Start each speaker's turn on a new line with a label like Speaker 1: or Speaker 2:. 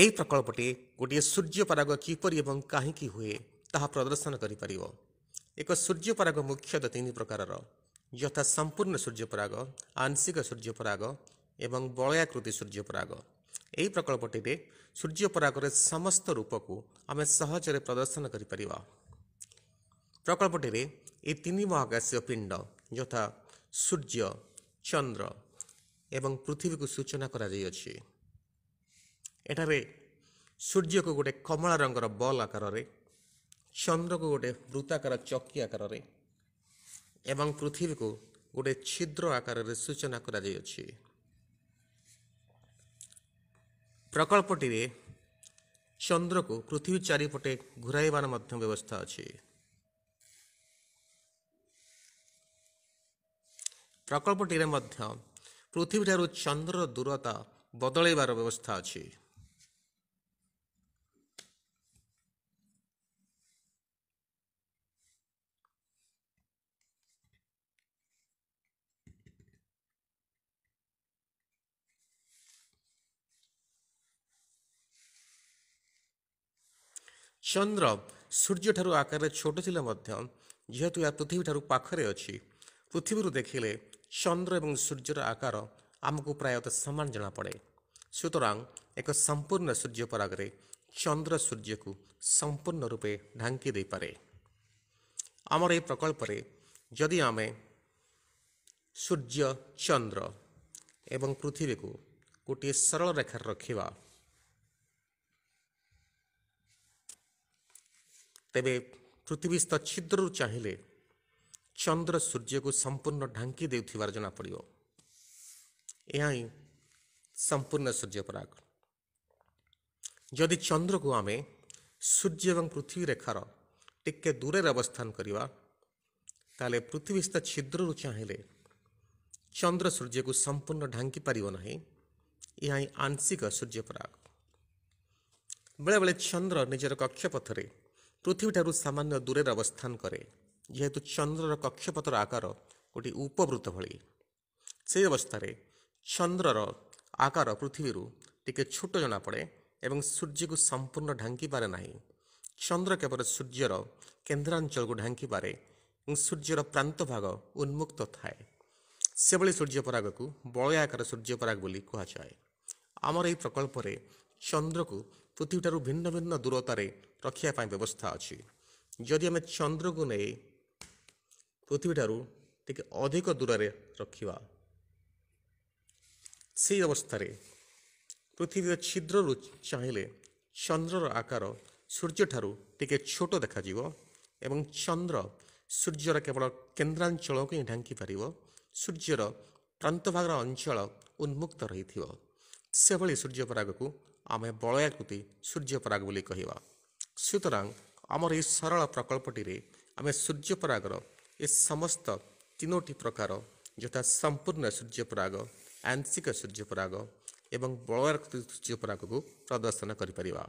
Speaker 1: ଏହି ପ୍ରକଳ୍ପଟି ଗୋଟିଏ ସୂର୍ଯ୍ୟପରାଗ କିପରି ଏବଂ କାହିଁକି ହୁଏ ତାହା ପ୍ରଦର୍ଶନ କରିପାରିବ ଏକ ସୂର୍ଯ୍ୟପରାଗ ମୁଖ୍ୟତଃ ତିନି ପ୍ରକାରର ଯଥା ସମ୍ପୂର୍ଣ୍ଣ ସୂର୍ଯ୍ୟପରାଗ ଆଂଶିକ ସୂର୍ଯ୍ୟପରାଗ ଏବଂ ବଳୟାକୃତି ସୂର୍ଯ୍ୟପରାଗ ଏହି ପ୍ରକଳ୍ପଟିରେ ସୂର୍ଯ୍ୟପରାଗର ସମସ୍ତ ରୂପକୁ ଆମେ ସହଜରେ ପ୍ରଦର୍ଶନ କରିପାରିବା ପ୍ରକଳ୍ପଟିରେ ଏହି ତିନି ମହାକାଶୀୟ ପିଣ୍ଡ ଯଥା ସୂର୍ଯ୍ୟ ଚନ୍ଦ୍ର ଏବଂ ପୃଥିବୀକୁ ସୂଚନା କରାଯାଇଅଛି ଏଠାରେ ସୂର୍ଯ୍ୟକୁ ଗୋଟେ କମଳା ରଙ୍ଗର ବଲ୍ ଆକାରରେ ଚନ୍ଦ୍ରକୁ ଗୋଟେ ବୃତ୍ତାକାର ଚକି ଆକାରରେ ଏବଂ ପୃଥିବୀକୁ ଗୋଟେ ଛିଦ୍ର ଆକାରରେ ସୂଚନା କରାଯାଇଅଛି ପ୍ରକଳ୍ପଟିରେ ଚନ୍ଦ୍ରକୁ ପୃଥିବୀ ଚାରିପଟେ ଘୂରାଇବାର ମଧ୍ୟ ବ୍ୟବସ୍ଥା ଅଛି ପ୍ରକଳ୍ପଟିରେ ମଧ୍ୟ ପୃଥିବୀଠାରୁ ଚନ୍ଦ୍ରର ଦୂରତା ବଦଳାଇବାର ବ୍ୟବସ୍ଥା ଅଛି ଚନ୍ଦ୍ର ସୂର୍ଯ୍ୟଠାରୁ ଆକାରରେ ଛୋଟ ଥିଲେ ମଧ୍ୟ ଯେହେତୁ ଏହା ପୃଥିବୀଠାରୁ ପାଖରେ ଅଛି ପୃଥିବୀରୁ ଦେଖିଲେ ଚନ୍ଦ୍ର ଏବଂ ସୂର୍ଯ୍ୟର ଆକାର ଆମକୁ ପ୍ରାୟତଃ ସମାନ ଜଣାପଡ଼େ ସୁତରାଂ ଏକ ସମ୍ପୂର୍ଣ୍ଣ ସୂର୍ଯ୍ୟ ପରାଗରେ ଚନ୍ଦ୍ର ସୂର୍ଯ୍ୟକୁ ସମ୍ପୂର୍ଣ୍ଣ ରୂପେ ଢାଙ୍କି ଦେଇପାରେ ଆମର ଏହି ପ୍ରକଳ୍ପରେ ଯଦି ଆମେ ସୂର୍ଯ୍ୟ ଚନ୍ଦ୍ର ଏବଂ ପୃଥିବୀକୁ ଗୋଟିଏ ସରଳ ରେଖାରେ ରଖିବା तेरे पृथ्वीस्थ छिद्रु चाहिए चंद्र सूर्य को संपूर्ण ढांकी दे जनापड़ यह संपूर्ण सूर्यपराग जदि चंद्र को आम सूर्य और पृथ्वी रेखार टिके दूर अवस्थान करवा तेल पृथ्वीस्थ छिद्रु चाहिए चंद्र सूर्य को संपूर्ण ढांकी पारना यह आंशिक सूर्यपराग बेले बेले चंद्र निजर कक्षपथ में ପୃଥିବୀଠାରୁ ସାମାନ୍ୟ ଦୂରରେ ଅବସ୍ଥାନ କରେ ଯେହେତୁ ଚନ୍ଦ୍ରର କକ୍ଷପଥର ଆକାର ଗୋଟିଏ ଉପବୃତ ଭଳି ସେହି ଅବସ୍ଥାରେ ଚନ୍ଦ୍ରର ଆକାର ପୃଥିବୀରୁ ଟିକେ ଛୋଟ ଜଣାପଡ଼େ ଏବଂ ସୂର୍ଯ୍ୟକୁ ସମ୍ପୂର୍ଣ୍ଣ ଢାଙ୍କିପାରେ ନାହିଁ ଚନ୍ଦ୍ର କେବଳ ସୂର୍ଯ୍ୟର କେନ୍ଦ୍ରାଞ୍ଚଳକୁ ଢାଙ୍କିପାରେ ଏବଂ ସୂର୍ଯ୍ୟର ପ୍ରାନ୍ତ ଭାଗ ଉନ୍ମୁକ୍ତ ଥାଏ ସେଭଳି ସୂର୍ଯ୍ୟପରାଗକୁ ବଳୟ ଆକାର ସୂର୍ଯ୍ୟପରାଗ ବୋଲି କୁହାଯାଏ ଆମର ଏହି ପ୍ରକଳ୍ପରେ ଚନ୍ଦ୍ରକୁ ପୃଥିବୀଠାରୁ ଭିନ୍ନ ଭିନ୍ନ ଦୂରତାରେ ରଖିବା ପାଇଁ ବ୍ୟବସ୍ଥା ଅଛି ଯଦି ଆମେ ଚନ୍ଦ୍ରକୁ ନେଇ ପୃଥିବୀଠାରୁ ଟିକେ ଅଧିକ ଦୂରରେ ରଖିବା ସେହି ଅବସ୍ଥାରେ ପୃଥିବୀର ଛିଦ୍ରରୁ ଚାହିଁଲେ ଚନ୍ଦ୍ରର ଆକାର ସୂର୍ଯ୍ୟଠାରୁ ଟିକେ ଛୋଟ ଦେଖାଯିବ ଏବଂ ଚନ୍ଦ୍ର ସୂର୍ଯ୍ୟର କେବଳ କେନ୍ଦ୍ରାଞ୍ଚଳକୁ ହିଁ ଢାଙ୍କି ପାରିବ ସୂର୍ଯ୍ୟର ପ୍ରାନ୍ତଭାଗର ଅଞ୍ଚଳ ଉନ୍ମୁକ୍ତ ରହିଥିବ ସେଭଳି ସୂର୍ଯ୍ୟପରାଗକୁ ଆମେ ବଳୟାକୃତି ସୂର୍ଯ୍ୟପରାଗ ବୋଲି କହିବା ସୁତରାଂ ଆମର ଏହି ସରଳ ପ୍ରକଳ୍ପଟିରେ ଆମେ ସୂର୍ଯ୍ୟପରାଗର ଏ ସମସ୍ତ ତିନୋଟି ପ୍ରକାର ଯଥା ସମ୍ପୂର୍ଣ୍ଣ ସୂର୍ଯ୍ୟପରାଗ ଆଂଶିକ ସୂର୍ଯ୍ୟପରାଗ ଏବଂ ବଳୟାକୃତି ସୂର୍ଯ୍ୟପରାଗକୁ ପ୍ରଦର୍ଶନ କରିପାରିବା